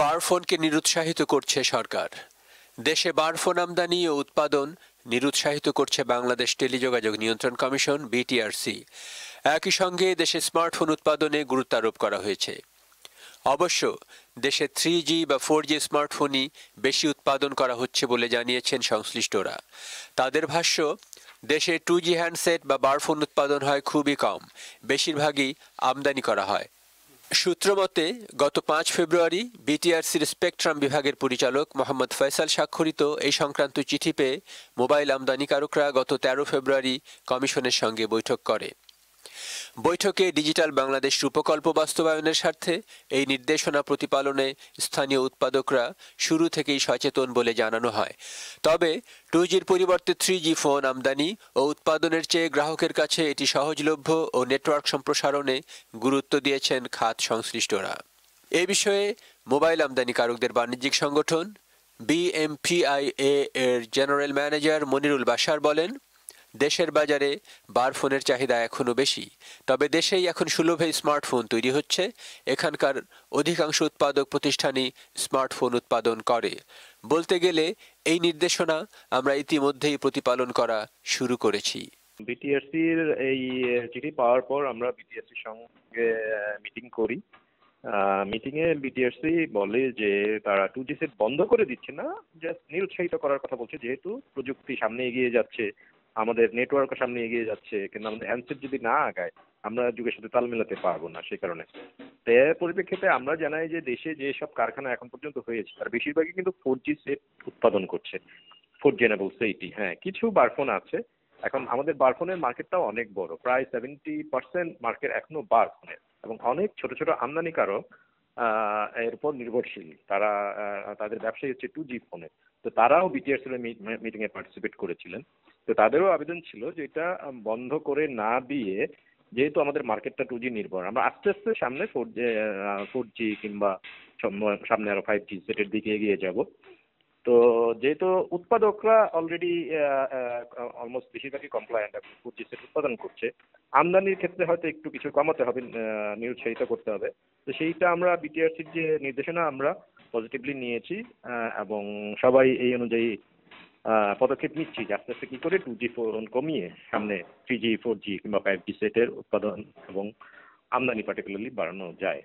বারফোনকে নিরুৎসাহিত করছে সরকার দেশে বারফোন আমদানি ও উৎপাদন নিরুৎসাহিত করছে বাংলাদেশ টেলিযোগাযোগ নিয়ন্ত্রণ কমিশন বিটিআরসি একই সঙ্গে দেশে স্মার্টফোন উৎপাদনে গুরুত্ব আরোপ করা হয়েছে অবশ্য দেশে থ্রি জি বা ফোর জি স্মার্টফোনই বেশি উৎপাদন করা হচ্ছে বলে জানিয়েছেন সংশ্লিষ্টরা তাদের ভাষ্য দেশে টু জি হ্যান্ডসেট বা বারফোন উৎপাদন হয় খুবই কম বেশিরভাগই আমদানি করা হয় সূত্রমতে গত পাঁচ ফেব্রুয়ারি বিটিআরসির স্পেকট্রাম বিভাগের পরিচালক মোহাম্মদ ফয়সাল স্বাক্ষরিত এই সংক্রান্ত চিঠি পেয়ে মোবাইল আমদানিকারকরা গত ১৩ ফেব্রুয়ারি কমিশনের সঙ্গে বৈঠক করে বৈঠকে ডিজিটাল বাংলাদেশ রূপকল্প বাস্তবায়নের স্বার্থে এই নির্দেশনা প্রতিপালনে স্থানীয় উৎপাদকরা শুরু থেকেই সচেতন বলে জানানো হয় তবে টু জির পরিবর্তে থ্রি জি ফোন আমদানি ও উৎপাদনের চেয়ে গ্রাহকের কাছে এটি সহজলভ্য ও নেটওয়ার্ক সম্প্রসারণে গুরুত্ব দিয়েছেন খাত সংশ্লিষ্টরা এ বিষয়ে মোবাইল আমদানিকারকদের বাণিজ্যিক সংগঠন বিএমপিআইএ এর জেনারেল ম্যানেজার মনিরুল বাশার বলেন দেশের বাজারে বার ফোনের চাহিদা এখনও বেশি তবে দেশেই এখন সুলভে স্মার্টফোন তৈরি হচ্ছে এখানকার অধিকাংশ উৎপাদক প্রতিষ্ঠানই স্মার্টফোন উৎপাদন করে বলতে গেলে এই নির্দেশনা আমরা ইতিমধ্যেই প্রতিপালন করা শুরু করেছি বিটিআরসির এই চিঠি পাওয়ার পর আমরা বিটিএসসির সঙ্গে মিটিং করি মিটিংয়ে বিটিআরসি বলে যে তারা টু জি সেট বন্ধ করে দিচ্ছে না জাস্ট নিরুৎসাহিত করার কথা বলছে যেহেতু প্রযুক্তি সামনে এগিয়ে যাচ্ছে আমাদের নেটওয়ার্কের সামনে এগিয়ে যাচ্ছে কিন্তু আমাদের অ্যান্সার যদি না আগায় আমরা যুগের সাথে তাল মেলাতে পারবো না সেই কারণে এর পরিপ্রেক্ষিতে আমরা জানাই যে দেশে যে সব কারখানা এখন পর্যন্ত হয়েছে তার বেশিরভাগই কিন্তু ফোর জি সেট উৎপাদন করছে ফোর জি এনেবল সেইটি হ্যাঁ কিছু বারফোন আছে এখন আমাদের বারফোনের মার্কেটটাও অনেক বড় প্রায় সেভেন্টি পার্সেন্ট মার্কেট এখনো বারফোনের এবং অনেক ছোট ছোট আমদানিকারক এর উপর নির্ভরশীল তারা তাদের ব্যবসায়ী হচ্ছে টু জি ফোনে তো তারাও বিটিআরসি মিটিং এ পার্টিসিপেট করেছিলেন তো তাদেরও আবেদন ছিল যে এটা বন্ধ করে না দিয়ে যেহেতু আমাদের মার্কেটটা টু জি নির্ভর আমরা আস্তে আস্তে সামনে ফোর জি ফোর জি কিংবা সামনে আরো ফাইভ জি সেটের দিকে এগিয়ে যাব তো যেহেতু উৎপাদকরা অলরেডি অলমোস্ট বেশিরভাগই কমপ্লায়েন্ট ফোর জি সেট উৎপাদন করছে আমদানির ক্ষেত্রে হয়তো একটু কিছু কমাতে হবে নিরুৎসাহিত করতে হবে তো সেইটা আমরা বিটিআরসির যে নির্দেশনা আমরা পজিটিভলি নিয়েছি এবং সবাই এই অনুযায়ী পদক্ষেপ নিচ্ছি যে আস্তে আস্তে কি করে টু জি ফোন কমিয়ে সামনে থ্রি জি ফোর জি কিংবা ফাইভ জি সেটের উৎপাদন এবং আমদানি পার্টিকুলারলি বাড়ানো যায়